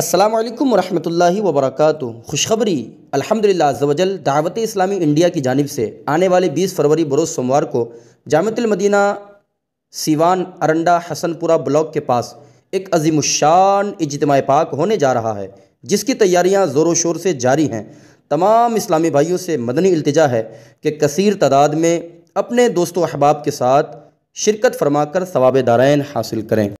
असलकम वरहमल वबरक खुशखबरी अलहमदिल्लाजल अजवजल दावत इस्लामी इंडिया की जानब से आने वाले 20 फरवरी बरोज़ सोमवार को जामतमदीना सीवान अरंडा हसनपुरा ब्लॉक के पास एक अजीमशान इजतम पाक होने जा रहा है जिसकी तैयारियाँ ज़ोरों शोर से जारी हैं तमाम इस्लामी भाइयों से मदनी अल्तजा है कि कसर तादाद में अपने दोस्तों अहबाब के साथ शिरकत फरमा कर सवाब दारायन हासिल करें